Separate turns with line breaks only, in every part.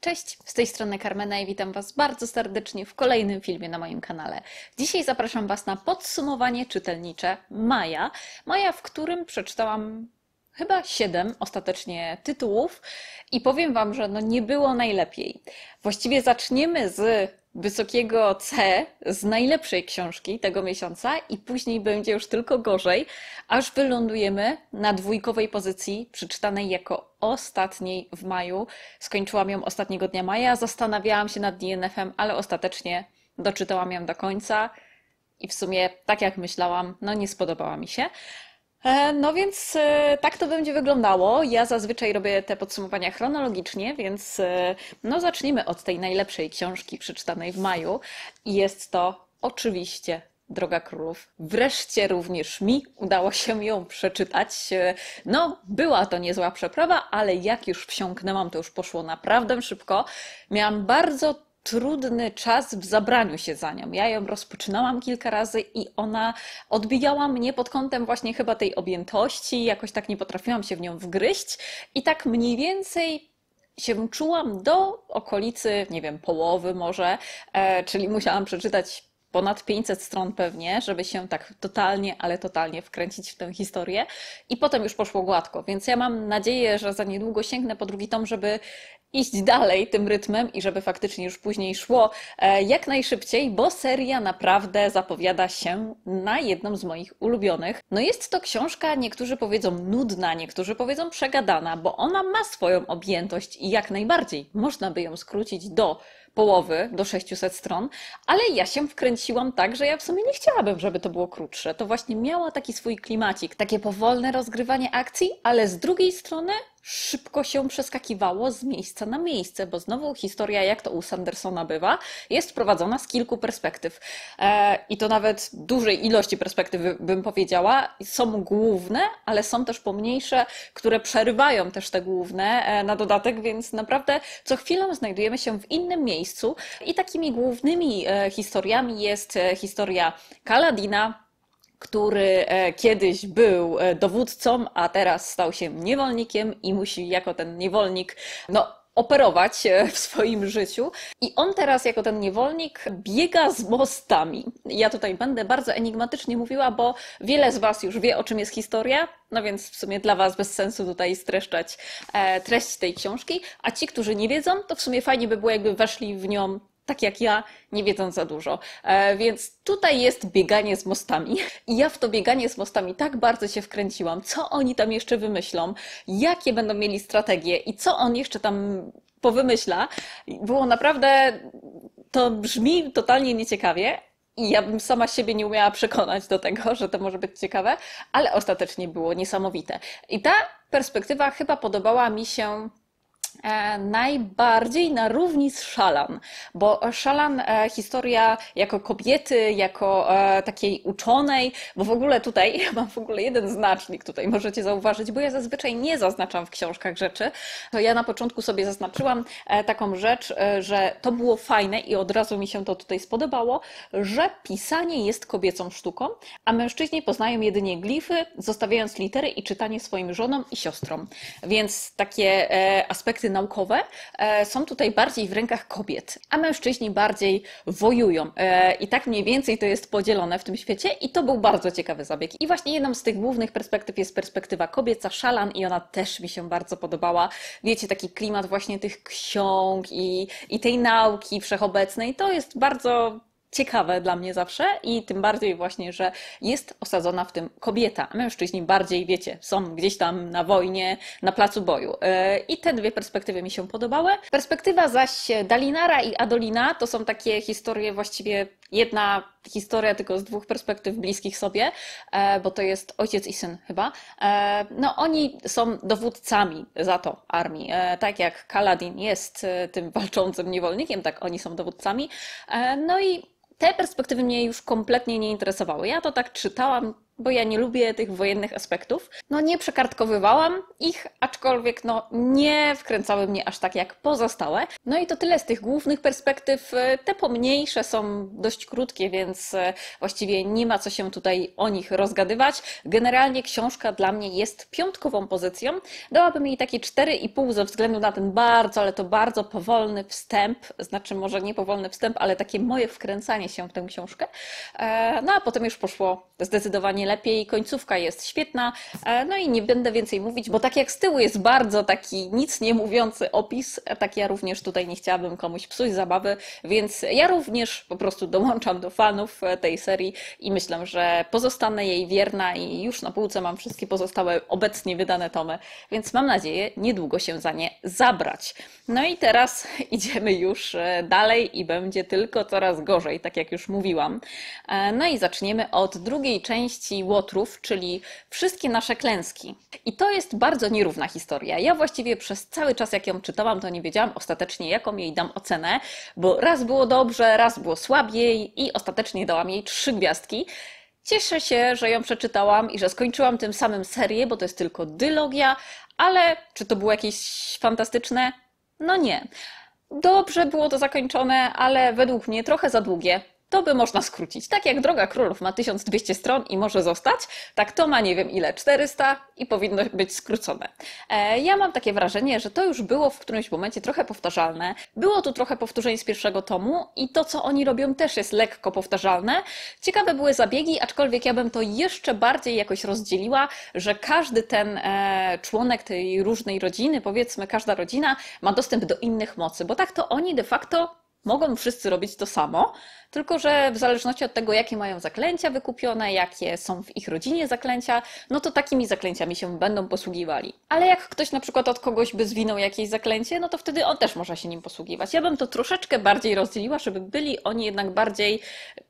Cześć, z tej strony Carmena i witam Was bardzo serdecznie w kolejnym filmie na moim kanale. Dzisiaj zapraszam Was na podsumowanie czytelnicze Maja. Maja, w którym przeczytałam chyba siedem ostatecznie tytułów i powiem Wam, że no nie było najlepiej. Właściwie zaczniemy z wysokiego C, z najlepszej książki tego miesiąca i później będzie już tylko gorzej, aż wylądujemy na dwójkowej pozycji, przeczytanej jako ostatniej w maju. Skończyłam ją ostatniego dnia maja, zastanawiałam się nad DNF-em, ale ostatecznie doczytałam ją do końca. I w sumie, tak jak myślałam, no nie spodobała mi się. E, no więc e, tak to będzie wyglądało. Ja zazwyczaj robię te podsumowania chronologicznie, więc e, no zacznijmy od tej najlepszej książki przeczytanej w maju. Jest to oczywiście Droga Królów. Wreszcie również mi udało się ją przeczytać. No, była to niezła przeprawa, ale jak już wsiąknęłam, to już poszło naprawdę szybko. Miałam bardzo trudny czas w zabraniu się za nią. Ja ją rozpoczynałam kilka razy i ona odbijała mnie pod kątem właśnie chyba tej objętości, jakoś tak nie potrafiłam się w nią wgryźć i tak mniej więcej się czułam do okolicy, nie wiem, połowy może, e, czyli musiałam przeczytać ponad 500 stron pewnie, żeby się tak totalnie, ale totalnie wkręcić w tę historię. I potem już poszło gładko, więc ja mam nadzieję, że za niedługo sięgnę po drugi tom, żeby iść dalej tym rytmem i żeby faktycznie już później szło e, jak najszybciej, bo seria naprawdę zapowiada się na jedną z moich ulubionych. No jest to książka, niektórzy powiedzą nudna, niektórzy powiedzą przegadana, bo ona ma swoją objętość i jak najbardziej można by ją skrócić do połowy do 600 stron, ale ja się wkręciłam tak, że ja w sumie nie chciałabym, żeby to było krótsze. To właśnie miała taki swój klimacik, takie powolne rozgrywanie akcji, ale z drugiej strony szybko się przeskakiwało z miejsca na miejsce, bo znowu historia, jak to u Sandersona bywa, jest prowadzona z kilku perspektyw. E, I to nawet dużej ilości perspektyw, bym powiedziała. Są główne, ale są też pomniejsze, które przerywają też te główne e, na dodatek, więc naprawdę co chwilę znajdujemy się w innym miejscu. I takimi głównymi e, historiami jest historia Kaladina, który e, kiedyś był e, dowódcą, a teraz stał się niewolnikiem i musi jako ten niewolnik no, operować e, w swoim życiu. I on teraz, jako ten niewolnik, biega z mostami. Ja tutaj będę bardzo enigmatycznie mówiła, bo wiele z Was już wie, o czym jest historia, no więc w sumie dla Was bez sensu tutaj streszczać treść tej książki. A ci, którzy nie wiedzą, to w sumie fajnie by było, jakby weszli w nią tak jak ja, nie wiedząc za dużo. E, więc tutaj jest bieganie z mostami. I ja w to bieganie z mostami tak bardzo się wkręciłam. Co oni tam jeszcze wymyślą? Jakie będą mieli strategie? I co on jeszcze tam powymyśla? Było naprawdę... To brzmi totalnie nieciekawie, i ja bym sama siebie nie umiała przekonać do tego, że to może być ciekawe, ale ostatecznie było niesamowite. I ta perspektywa chyba podobała mi się E, najbardziej na równi z Szalan, bo Szalan e, historia jako kobiety, jako e, takiej uczonej, bo w ogóle tutaj ja mam w ogóle jeden znacznik, tutaj możecie zauważyć, bo ja zazwyczaj nie zaznaczam w książkach rzeczy. To ja na początku sobie zaznaczyłam taką rzecz, że to było fajne i od razu mi się to tutaj spodobało, że pisanie jest kobiecą sztuką, a mężczyźni poznają jedynie glify, zostawiając litery i czytanie swoim żonom i siostrom. Więc takie aspekty projekty naukowe e, są tutaj bardziej w rękach kobiet, a mężczyźni bardziej wojują. E, I tak mniej więcej to jest podzielone w tym świecie i to był bardzo ciekawy zabieg. I właśnie jedną z tych głównych perspektyw jest perspektywa kobieca, szalan i ona też mi się bardzo podobała. Wiecie, taki klimat właśnie tych ksiąg i, i tej nauki wszechobecnej, to jest bardzo ciekawe dla mnie zawsze i tym bardziej właśnie, że jest osadzona w tym kobieta. Mężczyźni bardziej, wiecie, są gdzieś tam na wojnie, na placu boju. E, I te dwie perspektywy mi się podobały. Perspektywa zaś Dalinara i Adolina to są takie historie właściwie jedna historia tylko z dwóch perspektyw bliskich sobie, e, bo to jest ojciec i syn chyba. E, no oni są dowódcami za to armii. Tak jak Kaladin jest tym walczącym niewolnikiem, tak oni są dowódcami. No i te perspektywy mnie już kompletnie nie interesowały. Ja to tak czytałam, bo ja nie lubię tych wojennych aspektów. No nie przekartkowywałam ich, aczkolwiek no nie wkręcały mnie aż tak jak pozostałe. No i to tyle z tych głównych perspektyw. Te pomniejsze są dość krótkie, więc e, właściwie nie ma co się tutaj o nich rozgadywać. Generalnie książka dla mnie jest piątkową pozycją. Dałabym jej takie 4,5 ze względu na ten bardzo, ale to bardzo powolny wstęp, znaczy może nie powolny wstęp, ale takie moje wkręcanie się w tę książkę. E, no a potem już poszło zdecydowanie lepiej, końcówka jest świetna. E, no i nie będę więcej mówić, bo tak jak z tyłu jest bardzo taki nic nie mówiący opis, e, tak ja również tutaj nie chciałabym komuś psuć zabawy, więc ja również po prostu dołączam do fanów e, tej serii i myślę, że pozostanę jej wierna i już na półce mam wszystkie pozostałe obecnie wydane tomy, więc mam nadzieję niedługo się za nie zabrać. No i teraz idziemy już dalej i będzie tylko coraz gorzej, tak jak już mówiłam. No i zaczniemy od drugiej części Łotrów, czyli wszystkie nasze klęski. I to jest bardzo nierówna historia. Ja właściwie przez cały czas, jak ją czytałam, to nie wiedziałam ostatecznie, jaką jej dam ocenę, bo raz było dobrze, raz było słabiej i ostatecznie dałam jej trzy gwiazdki. Cieszę się, że ją przeczytałam i że skończyłam tym samym serię, bo to jest tylko dylogia, ale czy to było jakieś fantastyczne? No nie. Dobrze było to zakończone, ale według mnie trochę za długie to by można skrócić. Tak jak Droga Królów ma 1200 stron i może zostać, tak to ma nie wiem ile, 400 i powinno być skrócone. E, ja mam takie wrażenie, że to już było w którymś momencie trochę powtarzalne. Było tu trochę powtórzeń z pierwszego tomu i to, co oni robią, też jest lekko powtarzalne. Ciekawe były zabiegi, aczkolwiek ja bym to jeszcze bardziej jakoś rozdzieliła, że każdy ten e, członek tej różnej rodziny, powiedzmy każda rodzina, ma dostęp do innych mocy, bo tak to oni de facto Mogą wszyscy robić to samo, tylko że w zależności od tego, jakie mają zaklęcia wykupione, jakie są w ich rodzinie zaklęcia, no to takimi zaklęciami się będą posługiwali. Ale jak ktoś na przykład od kogoś by zwinął jakieś zaklęcie, no to wtedy on też może się nim posługiwać. Ja bym to troszeczkę bardziej rozdzieliła, żeby byli oni jednak bardziej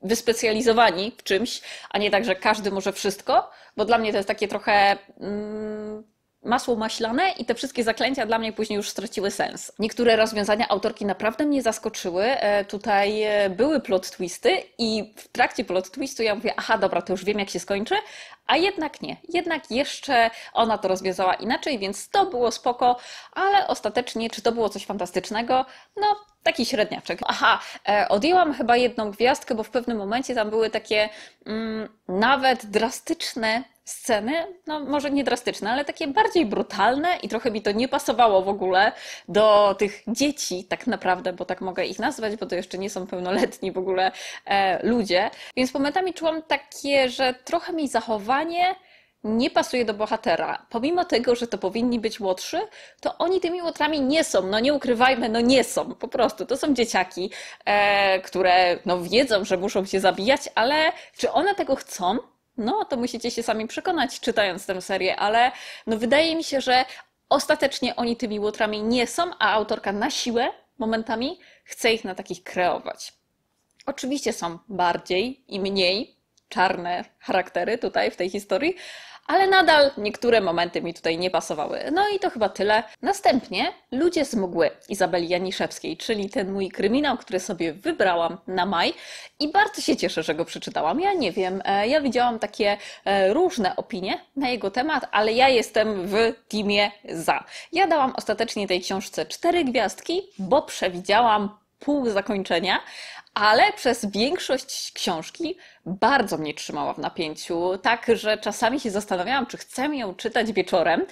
wyspecjalizowani w czymś, a nie tak, że każdy może wszystko, bo dla mnie to jest takie trochę. Mm, masło maślane i te wszystkie zaklęcia dla mnie później już straciły sens. Niektóre rozwiązania autorki naprawdę mnie zaskoczyły. E, tutaj e, były plot twisty i w trakcie plot twistu ja mówię, aha, dobra, to już wiem jak się skończy, a jednak nie. Jednak jeszcze ona to rozwiązała inaczej, więc to było spoko, ale ostatecznie, czy to było coś fantastycznego? No, taki średniaczek. Aha, e, odjęłam chyba jedną gwiazdkę, bo w pewnym momencie tam były takie mm, nawet drastyczne sceny, no może nie drastyczne, ale takie bardziej brutalne i trochę mi to nie pasowało w ogóle do tych dzieci tak naprawdę, bo tak mogę ich nazwać, bo to jeszcze nie są pełnoletni w ogóle e, ludzie. Więc momentami czułam takie, że trochę mi zachowanie nie pasuje do bohatera. Pomimo tego, że to powinni być młodszy, to oni tymi łotrami nie są. No nie ukrywajmy, no nie są. Po prostu to są dzieciaki, e, które no wiedzą, że muszą się zabijać, ale czy one tego chcą? No, to musicie się sami przekonać, czytając tę serię, ale no, wydaje mi się, że ostatecznie oni tymi łotrami nie są, a autorka na siłę momentami chce ich na takich kreować. Oczywiście są bardziej i mniej czarne charaktery tutaj w tej historii, ale nadal niektóre momenty mi tutaj nie pasowały. No i to chyba tyle. Następnie Ludzie z mgły Izabeli Janiszewskiej, czyli ten mój kryminał, który sobie wybrałam na maj i bardzo się cieszę, że go przeczytałam. Ja nie wiem, e, ja widziałam takie e, różne opinie na jego temat, ale ja jestem w teamie za. Ja dałam ostatecznie tej książce cztery gwiazdki, bo przewidziałam pół zakończenia, ale przez większość książki bardzo mnie trzymała w napięciu, tak że czasami się zastanawiałam, czy chcę ją czytać wieczorem,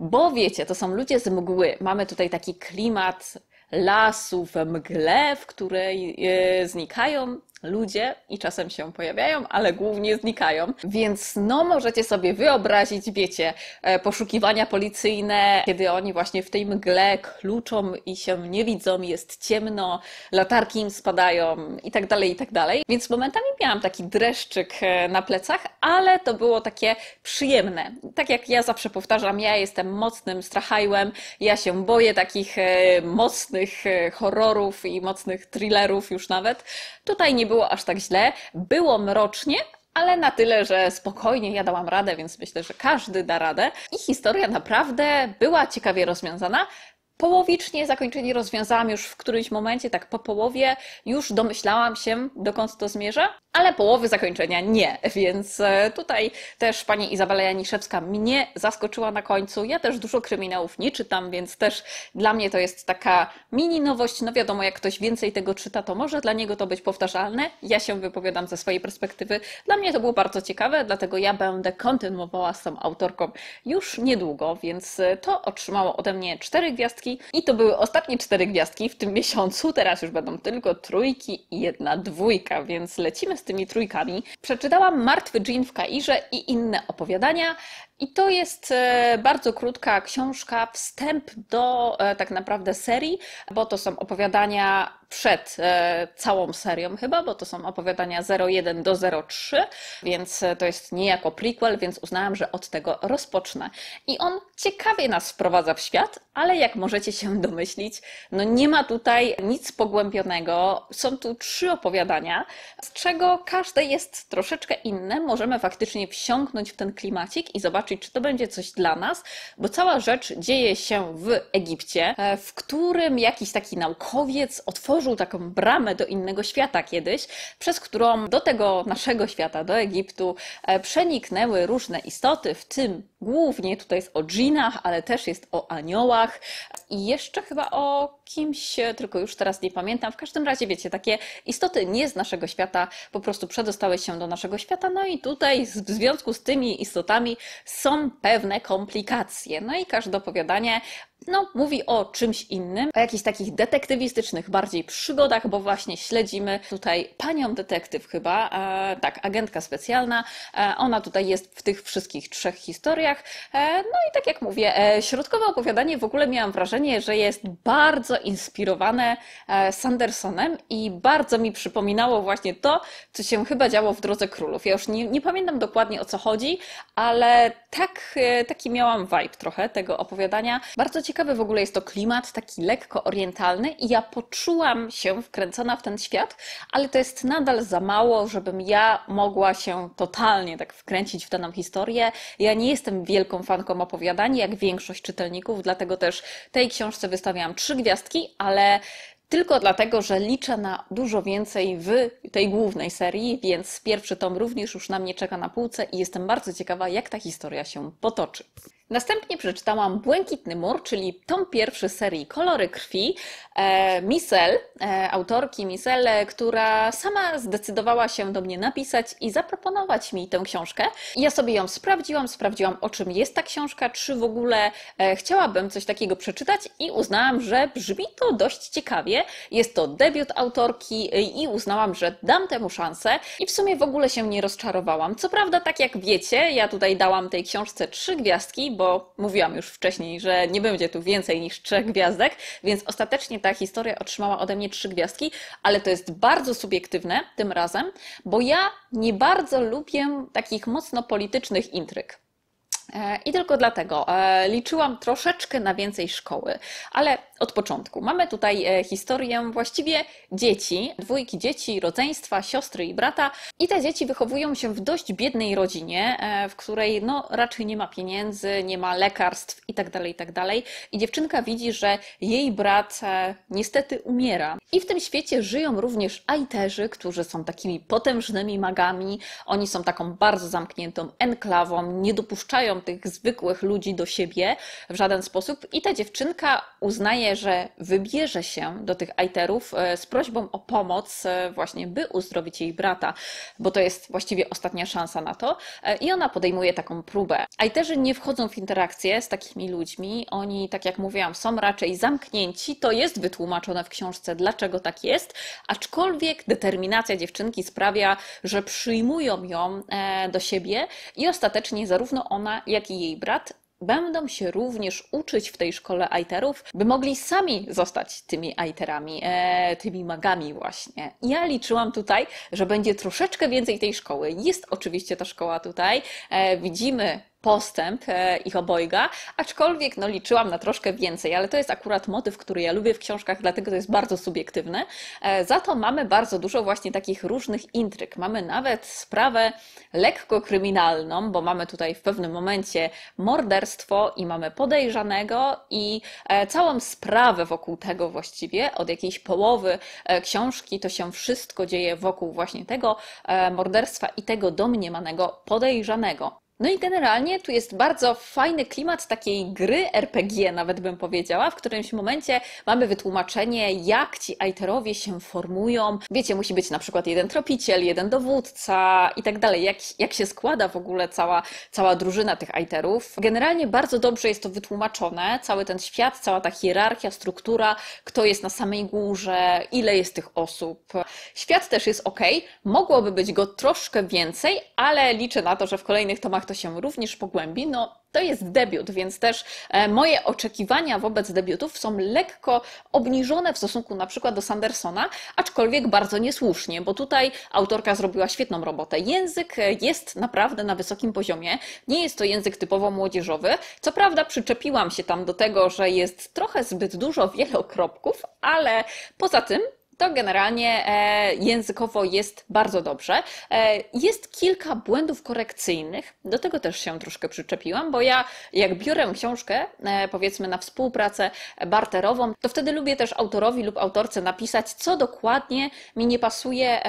bo wiecie, to są ludzie z mgły. Mamy tutaj taki klimat lasów mgłę, mgle, w której e, znikają ludzie i czasem się pojawiają, ale głównie znikają. Więc no możecie sobie wyobrazić, wiecie, e, poszukiwania policyjne, kiedy oni właśnie w tej mgle kluczą i się nie widzą, jest ciemno, latarki im spadają i tak dalej, i tak dalej. Więc momentami miałam taki dreszczyk e, na plecach, ale to było takie przyjemne. Tak jak ja zawsze powtarzam, ja jestem mocnym strachajłem, ja się boję takich e, mocnych horrorów i mocnych thrillerów już nawet. Tutaj nie było aż tak źle. Było mrocznie, ale na tyle, że spokojnie ja dałam radę, więc myślę, że każdy da radę. I historia naprawdę była ciekawie rozwiązana. Połowicznie zakończenie rozwiązałam już w którymś momencie, tak po połowie, już domyślałam się, dokąd to zmierza, ale połowy zakończenia nie. Więc e, tutaj też pani Izabela Janiszewska mnie zaskoczyła na końcu. Ja też dużo kryminałów nie czytam, więc też dla mnie to jest taka mini nowość. No wiadomo, jak ktoś więcej tego czyta, to może dla niego to być powtarzalne. Ja się wypowiadam ze swojej perspektywy. Dla mnie to było bardzo ciekawe, dlatego ja będę kontynuowała z tą autorką już niedługo, więc e, to otrzymało ode mnie cztery gwiazdki i to były ostatnie cztery gwiazdki w tym miesiącu. Teraz już będą tylko trójki i jedna dwójka, więc lecimy z tymi trójkami. Przeczytałam Martwy Dżin w Kairze i inne opowiadania i to jest e, bardzo krótka książka, wstęp do e, tak naprawdę serii, bo to są opowiadania przed e, całą serią chyba, bo to są opowiadania 01 do 03, więc to jest niejako prequel, więc uznałam, że od tego rozpocznę. I on ciekawie nas wprowadza w świat, ale jak możecie się domyślić, no nie ma tutaj nic pogłębionego. Są tu trzy opowiadania, z czego każde jest troszeczkę inne. Możemy faktycznie wsiąknąć w ten klimacik i zobaczyć, zobaczyć, czy to będzie coś dla nas, bo cała rzecz dzieje się w Egipcie, e, w którym jakiś taki naukowiec otworzył taką bramę do innego świata kiedyś, przez którą do tego naszego świata, do Egiptu, e, przeniknęły różne istoty, w tym Głównie tutaj jest o dżinach, ale też jest o aniołach i jeszcze chyba o kimś, tylko już teraz nie pamiętam. W każdym razie, wiecie, takie istoty nie z naszego świata po prostu przedostały się do naszego świata. No i tutaj w związku z tymi istotami są pewne komplikacje. No i każde opowiadanie no, mówi o czymś innym, o jakichś takich detektywistycznych bardziej przygodach, bo właśnie śledzimy tutaj panią detektyw chyba, e, tak, agentka specjalna. E, ona tutaj jest w tych wszystkich trzech historiach. E, no i tak jak mówię, e, środkowe opowiadanie w ogóle miałam wrażenie, że jest bardzo inspirowane e, Sandersonem i bardzo mi przypominało właśnie to, co się chyba działo w Drodze Królów. Ja już nie, nie pamiętam dokładnie o co chodzi, ale tak, e, taki miałam vibe trochę tego opowiadania. Bardzo ciekawy w ogóle jest to klimat, taki lekko orientalny i ja poczułam się wkręcona w ten świat, ale to jest nadal za mało, żebym ja mogła się totalnie tak wkręcić w daną historię. Ja nie jestem wielką fanką opowiadań, jak większość czytelników, dlatego też tej książce wystawiam trzy gwiazdki, ale tylko dlatego, że liczę na dużo więcej w tej głównej serii, więc pierwszy tom również już na mnie czeka na półce i jestem bardzo ciekawa, jak ta historia się potoczy. Następnie przeczytałam Błękitny Mur, czyli tom pierwszy serii Kolory Krwi, e, Misel, e, autorki Misel, która sama zdecydowała się do mnie napisać i zaproponować mi tę książkę. Ja sobie ją sprawdziłam, sprawdziłam o czym jest ta książka, czy w ogóle e, chciałabym coś takiego przeczytać i uznałam, że brzmi to dość ciekawie. Jest to debiut autorki e, i uznałam, że dam temu szansę i w sumie w ogóle się nie rozczarowałam. Co prawda, tak jak wiecie, ja tutaj dałam tej książce trzy gwiazdki, bo mówiłam już wcześniej, że nie będzie tu więcej niż trzech gwiazdek, więc ostatecznie ta historia otrzymała ode mnie trzy gwiazdki, ale to jest bardzo subiektywne tym razem, bo ja nie bardzo lubię takich mocno politycznych intryg. E, I tylko dlatego e, liczyłam troszeczkę na więcej szkoły, ale od początku. Mamy tutaj e, historię właściwie dzieci, dwójki dzieci, rodzeństwa, siostry i brata. I te dzieci wychowują się w dość biednej rodzinie, w której no, raczej nie ma pieniędzy, nie ma lekarstw itd., tak itd. Tak I dziewczynka widzi, że jej brat niestety umiera. I w tym świecie żyją również ajterzy, którzy są takimi potężnymi magami. Oni są taką bardzo zamkniętą enklawą, nie dopuszczają tych zwykłych ludzi do siebie w żaden sposób. I ta dziewczynka uznaje, że wybierze się do tych ajterów e, z prośbą o pomoc, e, właśnie by uzdrowić jej brata, bo to jest właściwie ostatnia szansa na to. E, I ona podejmuje taką próbę. Ajterzy nie wchodzą w interakcję z takimi ludźmi. Oni, tak jak mówiłam, są raczej zamknięci. To jest wytłumaczone w książce, dlaczego tak jest, aczkolwiek determinacja dziewczynki sprawia, że przyjmują ją do siebie i ostatecznie zarówno ona, jak i jej brat, będą się również uczyć w tej szkole ajterów, by mogli sami zostać tymi ajterami, e, tymi magami właśnie. Ja liczyłam tutaj, że będzie troszeczkę więcej tej szkoły. Jest oczywiście ta szkoła tutaj. E, widzimy postęp e, ich obojga, aczkolwiek no, liczyłam na troszkę więcej, ale to jest akurat motyw, który ja lubię w książkach, dlatego to jest bardzo subiektywne. E, za to mamy bardzo dużo właśnie takich różnych intryg. Mamy nawet sprawę lekko kryminalną, bo mamy tutaj w pewnym momencie morderstwo i mamy podejrzanego i e, całą sprawę wokół tego właściwie od jakiejś połowy książki to się wszystko dzieje wokół właśnie tego morderstwa i tego domniemanego podejrzanego. No i generalnie tu jest bardzo fajny klimat takiej gry RPG, nawet bym powiedziała, w którymś momencie mamy wytłumaczenie, jak ci ajterowie się formują. Wiecie, musi być na przykład jeden tropiciel, jeden dowódca i tak dalej. Jak, jak się składa w ogóle cała, cała drużyna tych ajterów. Generalnie bardzo dobrze jest to wytłumaczone, cały ten świat, cała ta hierarchia, struktura, kto jest na samej górze, ile jest tych osób. Świat też jest ok, mogłoby być go troszkę więcej, ale liczę na to, że w kolejnych tomach to się również pogłębi. No, to jest debiut, więc też e, moje oczekiwania wobec debiutów są lekko obniżone w stosunku na przykład do Sandersona, aczkolwiek bardzo niesłusznie, bo tutaj autorka zrobiła świetną robotę. Język e, jest naprawdę na wysokim poziomie. Nie jest to język typowo młodzieżowy. Co prawda przyczepiłam się tam do tego, że jest trochę zbyt dużo wielokropków, ale poza tym to generalnie e, językowo jest bardzo dobrze. E, jest kilka błędów korekcyjnych, do tego też się troszkę przyczepiłam, bo ja jak biorę książkę, e, powiedzmy na współpracę barterową, to wtedy lubię też autorowi lub autorce napisać, co dokładnie mi nie pasuje,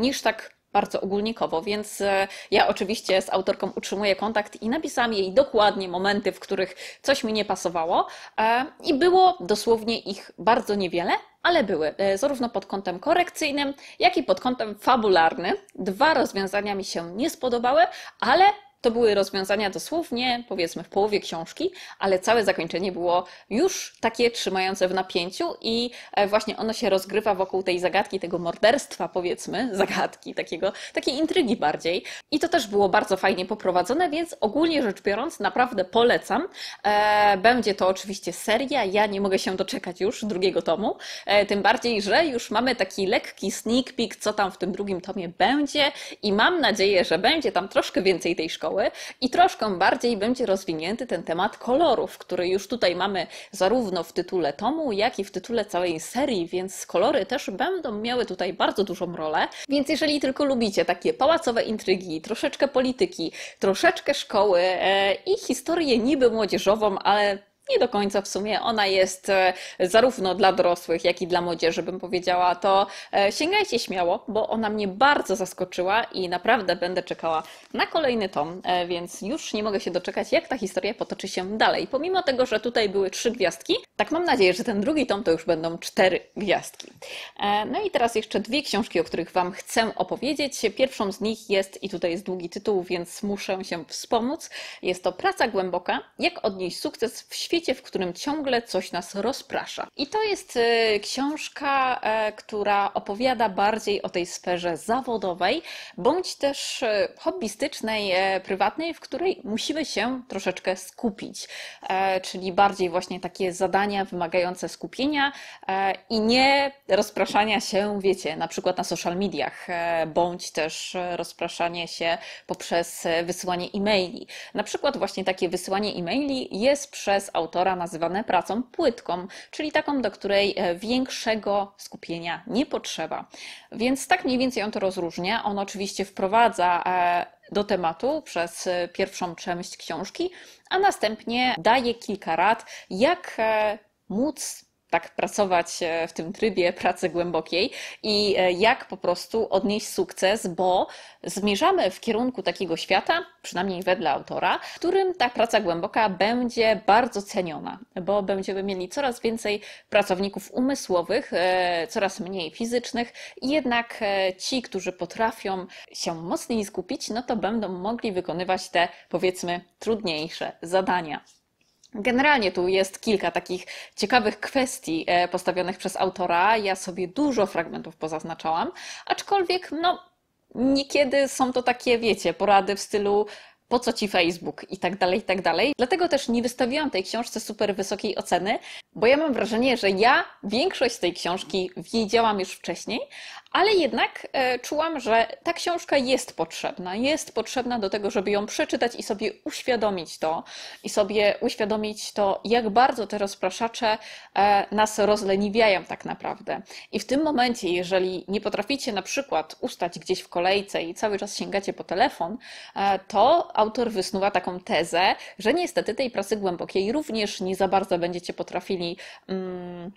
niż tak bardzo ogólnikowo, więc e, ja oczywiście z autorką utrzymuję kontakt i napisałam jej dokładnie momenty, w których coś mi nie pasowało e, i było dosłownie ich bardzo niewiele, ale były e, zarówno pod kątem korekcyjnym, jak i pod kątem fabularnym. Dwa rozwiązania mi się nie spodobały, ale to były rozwiązania dosłownie, powiedzmy, w połowie książki, ale całe zakończenie było już takie trzymające w napięciu, i e, właśnie ono się rozgrywa wokół tej zagadki, tego morderstwa, powiedzmy, zagadki, takiego, takiej intrygi bardziej. I to też było bardzo fajnie poprowadzone, więc ogólnie rzecz biorąc, naprawdę polecam. E, będzie to oczywiście seria, ja nie mogę się doczekać już drugiego tomu, e, tym bardziej, że już mamy taki lekki sneak peek, co tam w tym drugim tomie będzie, i mam nadzieję, że będzie tam troszkę więcej tej szkoły szkoły i troszkę bardziej będzie rozwinięty ten temat kolorów, który już tutaj mamy zarówno w tytule tomu, jak i w tytule całej serii, więc kolory też będą miały tutaj bardzo dużą rolę. Więc jeżeli tylko lubicie takie pałacowe intrygi, troszeczkę polityki, troszeczkę szkoły e, i historię niby młodzieżową, ale nie do końca w sumie. Ona jest e, zarówno dla dorosłych, jak i dla młodzieży, bym powiedziała. To e, sięgajcie śmiało, bo ona mnie bardzo zaskoczyła i naprawdę będę czekała na kolejny tom, e, więc już nie mogę się doczekać, jak ta historia potoczy się dalej. Pomimo tego, że tutaj były trzy gwiazdki, tak mam nadzieję, że ten drugi tom to już będą cztery gwiazdki. No i teraz jeszcze dwie książki, o których Wam chcę opowiedzieć. Pierwszą z nich jest, i tutaj jest długi tytuł, więc muszę się wspomóc, jest to Praca Głęboka, jak odnieść sukces w świecie świecie, w którym ciągle coś nas rozprasza. I to jest y, książka, e, która opowiada bardziej o tej sferze zawodowej, bądź też e, hobbystycznej, e, prywatnej, w której musimy się troszeczkę skupić, czyli bardziej właśnie takie zadania wymagające skupienia i nie rozpraszania się, wiecie, na przykład na social mediach, bądź też rozpraszanie się poprzez wysyłanie e-maili. Na przykład właśnie takie wysyłanie e-maili jest przez autorów autora nazywane pracą płytką, czyli taką, do której e, większego skupienia nie potrzeba. Więc tak mniej więcej on to rozróżnia. On oczywiście wprowadza e, do tematu przez e, pierwszą część książki, a następnie daje kilka rad, jak móc tak pracować e, w tym trybie pracy głębokiej i e, jak po prostu odnieść sukces, bo zmierzamy w kierunku takiego świata, przynajmniej wedle autora, w którym ta praca głęboka będzie bardzo ceniona, bo będziemy mieli coraz więcej pracowników umysłowych, e, coraz mniej fizycznych, jednak ci, którzy potrafią się mocniej skupić, no to będą mogli wykonywać te powiedzmy trudniejsze zadania. Generalnie tu jest kilka takich ciekawych kwestii e, postawionych przez autora. Ja sobie dużo fragmentów pozaznaczałam, aczkolwiek no, niekiedy są to takie, wiecie, porady w stylu po co ci Facebook i tak dalej, i tak dalej. Dlatego też nie wystawiłam tej książce super wysokiej oceny, bo ja mam wrażenie, że ja większość tej książki wiedziałam już wcześniej, ale jednak e, czułam, że ta książka jest potrzebna. Jest potrzebna do tego, żeby ją przeczytać i sobie uświadomić to, i sobie uświadomić to, jak bardzo te rozpraszacze e, nas rozleniwiają tak naprawdę. I w tym momencie, jeżeli nie potraficie na przykład ustać gdzieś w kolejce i cały czas sięgacie po telefon, e, to autor wysnuwa taką tezę, że niestety tej pracy głębokiej również nie za bardzo będziecie potrafili. Mm,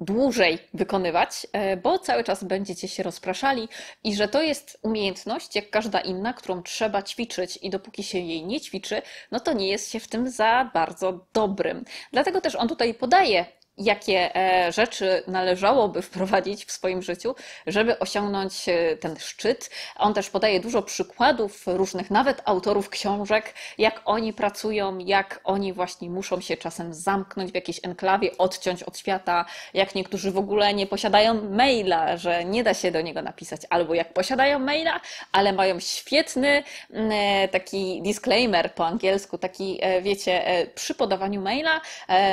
dłużej wykonywać, e, bo cały czas będziecie się rozpraszali i że to jest umiejętność jak każda inna, którą trzeba ćwiczyć i dopóki się jej nie ćwiczy, no to nie jest się w tym za bardzo dobrym. Dlatego też on tutaj podaje jakie e, rzeczy należałoby wprowadzić w swoim życiu, żeby osiągnąć e, ten szczyt. On też podaje dużo przykładów różnych, nawet autorów książek, jak oni pracują, jak oni właśnie muszą się czasem zamknąć w jakiejś enklawie, odciąć od świata, jak niektórzy w ogóle nie posiadają maila, że nie da się do niego napisać, albo jak posiadają maila, ale mają świetny mm, e, taki disclaimer po angielsku, taki wiecie, przy podawaniu maila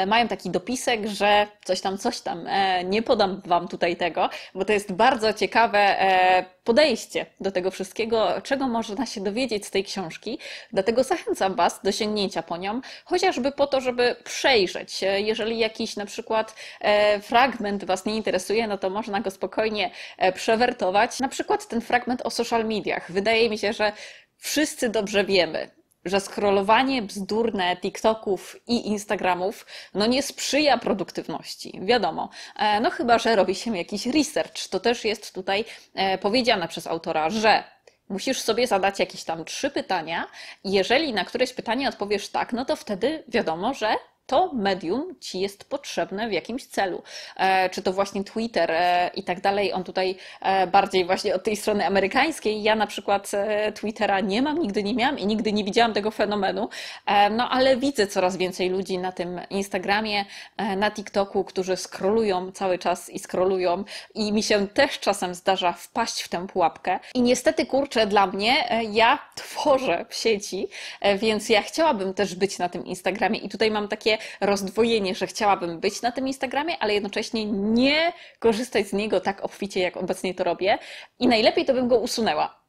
mają taki dopisek, że coś tam, coś tam. E, nie podam Wam tutaj tego, bo to jest bardzo ciekawe e, podejście do tego wszystkiego, czego można się dowiedzieć z tej książki. Dlatego zachęcam Was do sięgnięcia po nią, chociażby po to, żeby przejrzeć. E, jeżeli jakiś na przykład fragment Was nie interesuje, no to można go spokojnie przewertować. Na przykład ten fragment o social mediach. Wydaje mi się, że wszyscy dobrze wiemy, że scrollowanie bzdurne TikToków i Instagramów no nie sprzyja produktywności. Wiadomo. E, no chyba, że robi się jakiś research. To też jest tutaj e, powiedziane przez autora, że Musisz sobie zadać jakieś tam trzy pytania. Jeżeli na któreś pytanie odpowiesz tak, no to wtedy wiadomo, że to medium ci jest potrzebne w jakimś celu. E, czy to właśnie Twitter e, i tak dalej. On tutaj e, bardziej właśnie od tej strony amerykańskiej. Ja na przykład Twittera nie mam, nigdy nie miałam i nigdy nie widziałam tego fenomenu. No ale widzę coraz więcej ludzi na tym Instagramie, na TikToku, którzy skrolują cały czas i skrolują i mi się też czasem zdarza wpaść w tę pułapkę. I niestety kurczę dla mnie, ja tworzę w sieci, więc ja chciałabym też być na tym Instagramie i tutaj mam takie rozdwojenie, że chciałabym być na tym Instagramie, ale jednocześnie nie korzystać z niego tak obficie, jak obecnie to robię. I najlepiej to bym go usunęła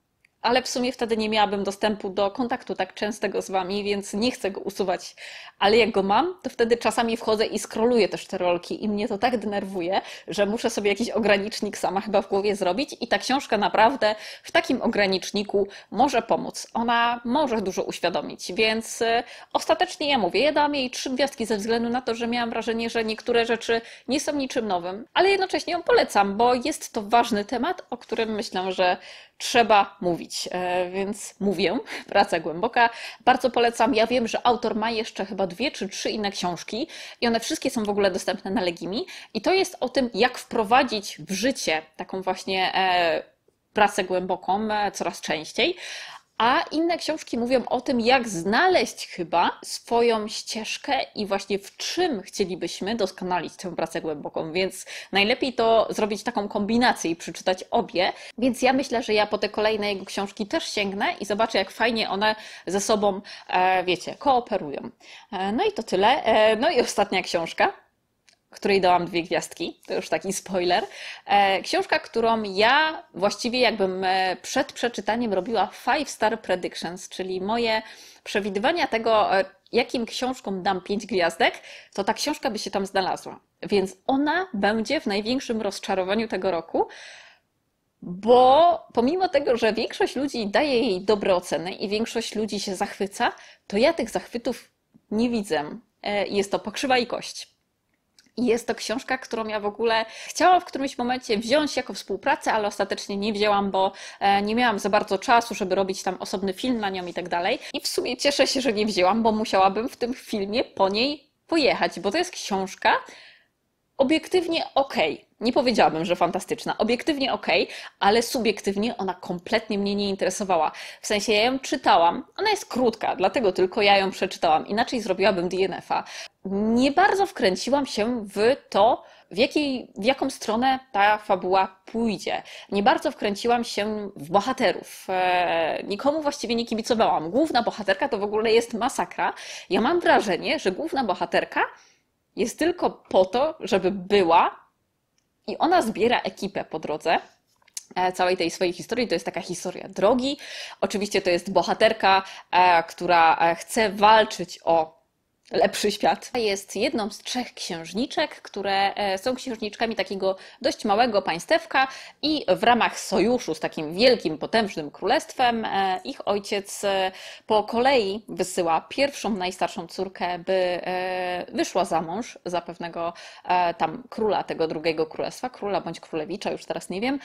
ale w sumie wtedy nie miałabym dostępu do kontaktu tak częstego z wami, więc nie chcę go usuwać. Ale jak go mam, to wtedy czasami wchodzę i skroluję też te rolki i mnie to tak denerwuje, że muszę sobie jakiś ogranicznik sama chyba w głowie zrobić i ta książka naprawdę w takim ograniczniku może pomóc. Ona może dużo uświadomić, więc y, ostatecznie ja mówię, ja dałam jej trzy gwiazdki ze względu na to, że miałam wrażenie, że niektóre rzeczy nie są niczym nowym, ale jednocześnie ją polecam, bo jest to ważny temat, o którym myślę, że trzeba mówić. E, więc mówię, praca głęboka. Bardzo polecam. Ja wiem, że autor ma jeszcze chyba dwie czy trzy inne książki i one wszystkie są w ogóle dostępne na Legimi. I to jest o tym, jak wprowadzić w życie taką właśnie e, pracę głęboką e, coraz częściej, a inne książki mówią o tym, jak mhm. znaleźć chyba swoją ścieżkę i właśnie w czym chcielibyśmy doskonalić tę pracę głęboką, więc najlepiej to zrobić taką kombinację i przeczytać obie. Więc ja myślę, że ja po te kolejne jego książki też sięgnę i zobaczę, jak fajnie one ze sobą, e, wiecie, kooperują. E, no i to tyle. E, no i ostatnia książka której dałam dwie gwiazdki, to już taki spoiler. E, książka, którą ja właściwie jakbym e, przed przeczytaniem robiła Five Star Predictions, czyli moje przewidywania tego, e, jakim książkom dam pięć gwiazdek, to ta książka by się tam znalazła. Więc ona będzie w największym rozczarowaniu tego roku, bo pomimo tego, że większość ludzi daje jej dobre oceny i większość ludzi się zachwyca, to ja tych zachwytów nie widzę. Jest to pokrzywa i kość. I jest to książka, którą ja w ogóle chciałam w którymś momencie wziąć jako współpracę, ale ostatecznie nie wzięłam, bo e, nie miałam za bardzo czasu, żeby robić tam osobny film na nią i tak dalej. I w sumie cieszę się, że nie wzięłam, bo musiałabym w tym filmie po niej pojechać, bo to jest książka obiektywnie okej. Okay nie powiedziałabym, że fantastyczna. Obiektywnie ok, ale subiektywnie ona kompletnie mnie nie interesowała. W sensie ja ją czytałam, ona jest krótka, dlatego tylko ja ją przeczytałam, inaczej zrobiłabym DNF-a. Nie bardzo wkręciłam się w to, w, jakiej, w jaką stronę ta fabuła pójdzie. Nie bardzo wkręciłam się w bohaterów. E, nikomu właściwie nie kibicowałam. Główna bohaterka to w ogóle jest masakra. Ja mam wrażenie, że główna bohaterka jest tylko po to, żeby była i ona zbiera ekipę po drodze e, całej tej swojej historii. To jest taka historia drogi. Oczywiście to jest bohaterka, e, która e, chce walczyć o lepszy świat. Jest jedną z trzech księżniczek, które e, są księżniczkami takiego dość małego państewka i w ramach sojuszu z takim wielkim, potężnym królestwem e, ich ojciec e, po kolei wysyła pierwszą, najstarszą córkę, by wyszła za mąż za pewnego tam króla tego drugiego królestwa, króla bądź królewicza, już teraz nie wiem.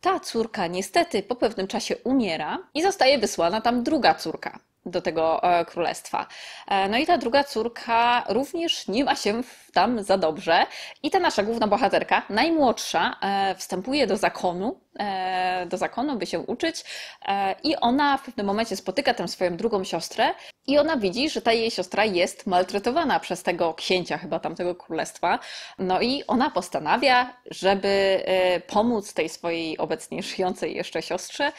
Ta córka niestety po pewnym czasie umiera i zostaje wysłana tam druga córka do tego e, królestwa. E, no i ta druga córka również nie ma się tam za dobrze i ta nasza główna bohaterka, najmłodsza, e, wstępuje do zakonu E, do zakonu, by się uczyć, e, i ona w pewnym momencie spotyka tę swoją drugą siostrę, i ona widzi, że ta jej siostra jest maltretowana przez tego księcia, chyba tamtego królestwa. No i ona postanawia, żeby e, pomóc tej swojej obecnie żyjącej jeszcze siostrze,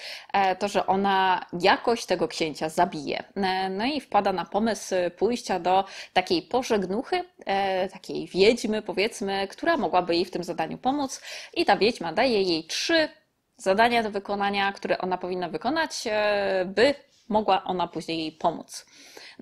to że ona jakoś tego księcia zabije. No i wpada na pomysł pójścia do takiej pożegnuchy, takiej wiedźmy, powiedzmy, która mogłaby jej w tym zadaniu pomóc. I ta wiedźma daje jej trzy zadania do wykonania, które ona powinna wykonać, e, by mogła ona później pomóc.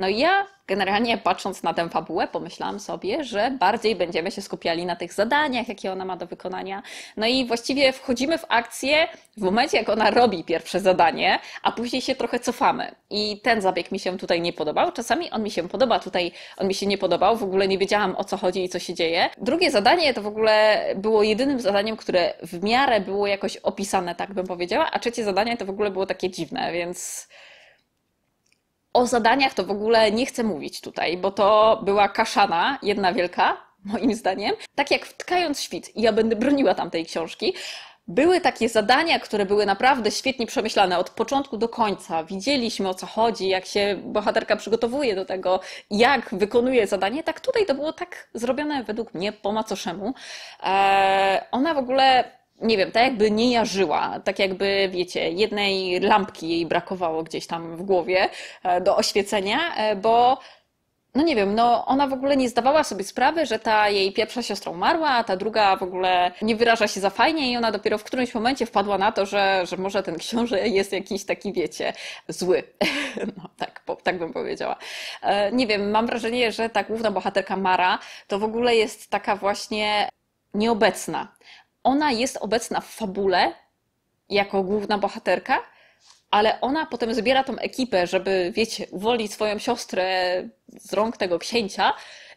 No i ja generalnie patrząc na tę fabułę, pomyślałam sobie, że bardziej będziemy się skupiali na tych zadaniach, jakie ona ma do wykonania. No i właściwie wchodzimy w akcję w momencie, jak ona robi pierwsze zadanie, a później się trochę cofamy. I ten zabieg mi się tutaj nie podobał. Czasami on mi się podoba, tutaj on mi się nie podobał. W ogóle nie wiedziałam o co chodzi i co się dzieje. Drugie zadanie to w ogóle było jedynym zadaniem, które w miarę było jakoś opisane, tak bym powiedziała, a trzecie zadanie to w ogóle było takie dziwne, więc. O zadaniach to w ogóle nie chcę mówić tutaj, bo to była kaszana, jedna wielka, moim zdaniem. Tak jak wtkając świt, ja będę broniła tamtej książki, były takie zadania, które były naprawdę świetnie przemyślane od początku do końca. Widzieliśmy o co chodzi, jak się bohaterka przygotowuje do tego, jak wykonuje zadanie. Tak tutaj to było tak zrobione według mnie po macoszemu. Eee, ona w ogóle nie wiem, tak jakby nie jarzyła, tak jakby, wiecie, jednej lampki jej brakowało gdzieś tam w głowie e, do oświecenia, e, bo no nie wiem, no ona w ogóle nie zdawała sobie sprawy, że ta jej pierwsza siostra umarła, a ta druga w ogóle nie wyraża się za fajnie i ona dopiero w którymś momencie wpadła na to, że, że może ten książę jest jakiś taki, wiecie, zły. No tak, po, tak bym powiedziała. E, nie wiem, mam wrażenie, że ta główna bohaterka Mara to w ogóle jest taka właśnie nieobecna ona jest obecna w fabule jako główna bohaterka, ale ona potem zbiera tą ekipę, żeby, wiecie, uwolnić swoją siostrę z rąk tego księcia.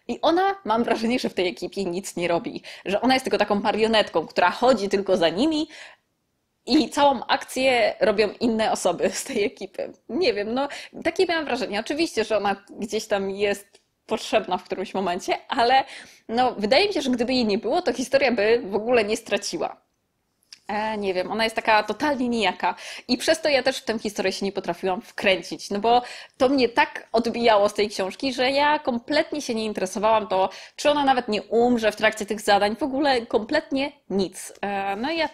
I ona, mam wrażenie, że w tej ekipie nic nie robi. Że ona jest tylko taką marionetką, która chodzi tylko za nimi i całą akcję robią inne osoby z tej ekipy. Nie wiem, no takie miałam wrażenie. Oczywiście, że ona gdzieś tam jest potrzebna w którymś momencie, ale no, wydaje mi się, że gdyby jej nie było, to historia by w ogóle nie straciła. E, nie wiem, ona jest taka totalnie nijaka. I przez to ja też w tę historię się nie potrafiłam wkręcić, no bo to mnie tak odbijało z tej książki, że ja kompletnie się nie interesowałam to, czy ona nawet nie umrze w trakcie tych zadań, w ogóle kompletnie nic. E, no i ja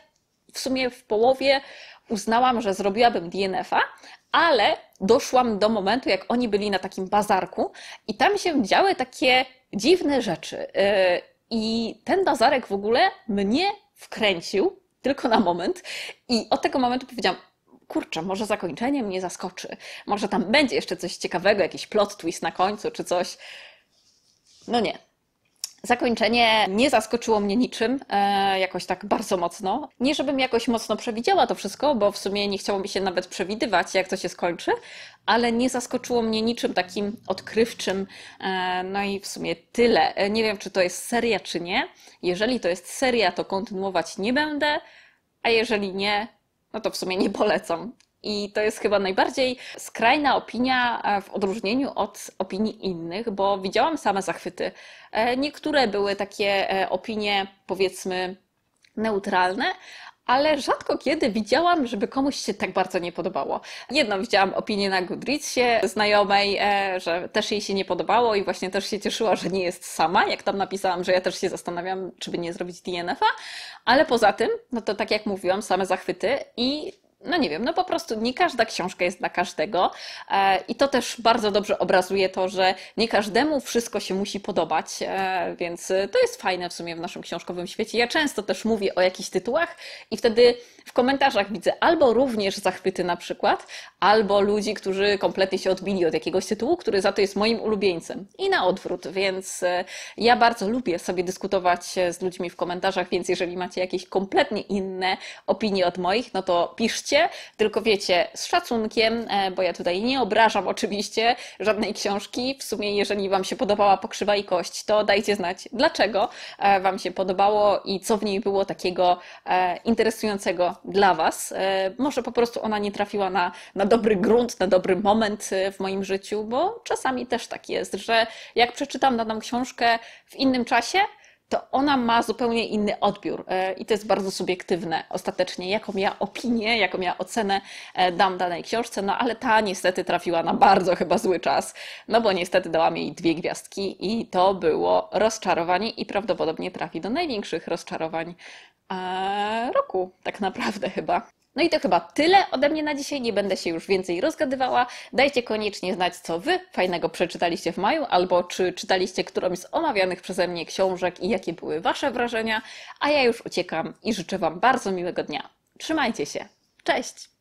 w sumie w połowie uznałam, że zrobiłabym DNF-a, ale doszłam do momentu, jak oni byli na takim bazarku i tam się działy takie dziwne rzeczy. Y, I ten bazarek w ogóle mnie wkręcił tylko na moment i od tego momentu powiedziałam, kurczę, może zakończenie mnie zaskoczy. Może tam będzie jeszcze coś ciekawego, jakiś plot twist na końcu czy coś. No nie, Zakończenie nie zaskoczyło mnie niczym, e, jakoś tak bardzo mocno. Nie, żebym jakoś mocno przewidziała to wszystko, bo w sumie nie chciało mi się nawet przewidywać, jak to się skończy, ale nie zaskoczyło mnie niczym takim odkrywczym. E, no i w sumie tyle. E, nie wiem, czy to jest seria, czy nie. Jeżeli to jest seria, to kontynuować nie będę, a jeżeli nie, no to w sumie nie polecam. I to jest chyba najbardziej skrajna opinia e, w odróżnieniu od opinii innych, bo widziałam same zachwyty. E, niektóre były takie e, opinie, powiedzmy, neutralne, ale rzadko kiedy widziałam, żeby komuś się tak bardzo nie podobało. Jedną widziałam opinię na Goodreadsie znajomej, że też jej się nie podobało i właśnie też się cieszyła, że nie jest sama, jak tam napisałam, że ja też się zastanawiam, czy by nie zrobić DNF-a, ale poza tym, no to tak jak mówiłam, same zachwyty i no nie wiem, no po prostu nie każda książka jest dla każdego e, i to też bardzo dobrze obrazuje to, że nie każdemu wszystko się musi podobać, e, więc to jest fajne w sumie w naszym książkowym świecie. Ja często też mówię o jakichś tytułach i wtedy w komentarzach widzę albo również zachwyty na przykład, albo ludzi, którzy kompletnie się odbili od jakiegoś tytułu, który za to jest moim ulubieńcem. I na odwrót, więc e, ja bardzo lubię sobie dyskutować z ludźmi w komentarzach, więc jeżeli macie jakieś kompletnie inne opinie od moich, no to piszcie, tylko wiecie, z szacunkiem, e, bo ja tutaj nie obrażam oczywiście żadnej książki. W sumie, jeżeli Wam się podobała Pokrzywa i Kość, to dajcie znać, dlaczego e, Wam się podobało i co w niej było takiego interesującego dla Was. E, może po prostu ona nie trafiła na, na dobry grunt, na dobry moment e, w moim życiu, bo czasami też tak jest, że jak przeczytam daną książkę w innym czasie, to ona ma zupełnie inny odbiór e, i to jest bardzo subiektywne ostatecznie, jaką ja opinię, jaką ja ocenę dam danej książce, no ale ta niestety trafiła na bardzo chyba zły czas, no bo niestety dałam jej dwie gwiazdki i to było rozczarowanie i prawdopodobnie trafi do największych rozczarowań Eee, roku, tak naprawdę chyba. No i to chyba tyle ode mnie na dzisiaj. Nie będę się już więcej rozgadywała. Dajcie koniecznie znać, co Wy fajnego przeczytaliście w maju, albo czy czytaliście którąś z omawianych przeze mnie książek i jakie były Wasze wrażenia. A ja już uciekam i życzę Wam bardzo miłego dnia. Trzymajcie się. Cześć!